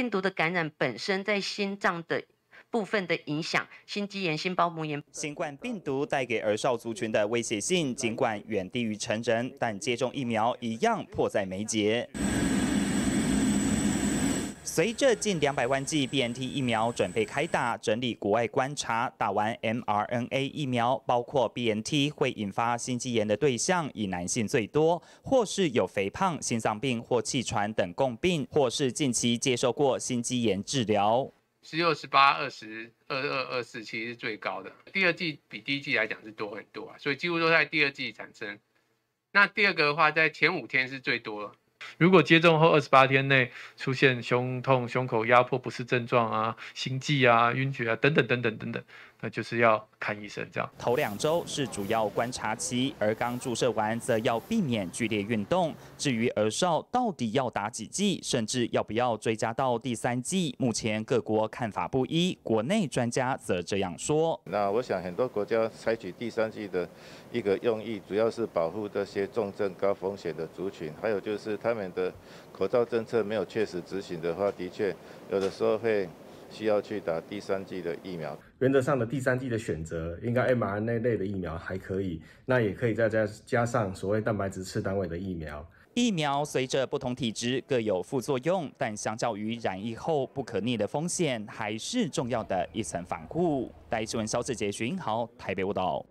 病毒的感染本身在心脏的部分的影响，心肌炎、心包膜炎。新冠病毒带给儿少族群的威胁性，尽管远低于成人，但接种疫苗一样迫在眉睫。随着近两百万剂 BNT 疫苗准备开打，整理国外观察，打完 mRNA 疫苗，包括 BNT 会引发心肌炎的对象，以男性最多，或是有肥胖、心脏病或气喘等共病，或是近期接受过心肌炎治疗。十六、十八、二十二、二二、四，其实是最高的。第二季比第一季来讲是多很多啊，所以几乎都在第二季产生。那第二个的话，在前五天是最多了。如果接种后二十八天内出现胸痛、胸口压迫不适症状啊、心悸啊、晕厥啊等等等等等等，那就是要看医生。这样头两周是主要观察期，而刚注射完则要避免剧烈运动。至于儿少到底要打几剂，甚至要不要追加到第三剂，目前各国看法不一。国内专家则这样说：那我想很多国家采取第三剂的一个用意，主要是保护这些重症高风险的族群，还有就是他们。的口罩政策没有确实执行的话，的确有的时候会需要去打第三剂的疫苗。原则上的第三剂的选择，应该 mRNA 类的疫苗还可以，那也可以再加加上所谓蛋白质次单位的疫苗。疫苗随着不同体质各有副作用，但相较于染疫后不可逆的风险，还是重要的一层防护。台新闻消息杰、徐英豪，台北报道。